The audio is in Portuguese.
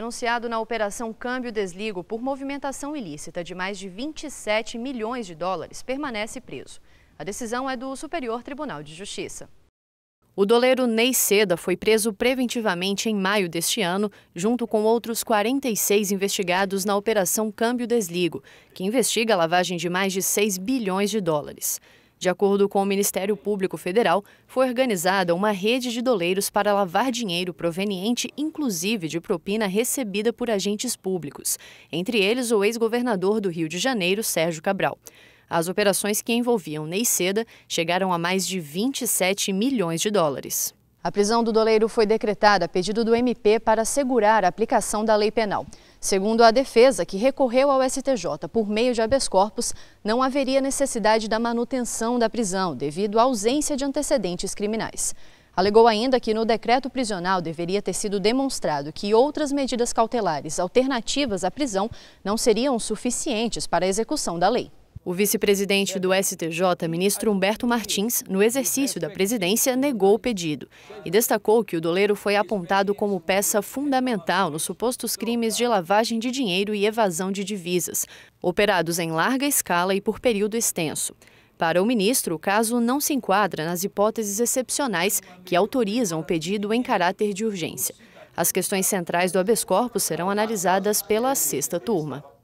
denunciado na Operação Câmbio Desligo por movimentação ilícita de mais de 27 milhões de dólares, permanece preso. A decisão é do Superior Tribunal de Justiça. O doleiro Ney Seda foi preso preventivamente em maio deste ano, junto com outros 46 investigados na Operação Câmbio Desligo, que investiga a lavagem de mais de 6 bilhões de dólares. De acordo com o Ministério Público Federal, foi organizada uma rede de doleiros para lavar dinheiro proveniente inclusive de propina recebida por agentes públicos, entre eles o ex-governador do Rio de Janeiro, Sérgio Cabral. As operações que envolviam Ney Seda chegaram a mais de 27 milhões de dólares. A prisão do doleiro foi decretada a pedido do MP para assegurar a aplicação da lei penal. Segundo a defesa, que recorreu ao STJ por meio de habeas corpus, não haveria necessidade da manutenção da prisão devido à ausência de antecedentes criminais. Alegou ainda que no decreto prisional deveria ter sido demonstrado que outras medidas cautelares alternativas à prisão não seriam suficientes para a execução da lei. O vice-presidente do STJ, ministro Humberto Martins, no exercício da presidência, negou o pedido e destacou que o doleiro foi apontado como peça fundamental nos supostos crimes de lavagem de dinheiro e evasão de divisas, operados em larga escala e por período extenso. Para o ministro, o caso não se enquadra nas hipóteses excepcionais que autorizam o pedido em caráter de urgência. As questões centrais do habeas corpus serão analisadas pela sexta turma.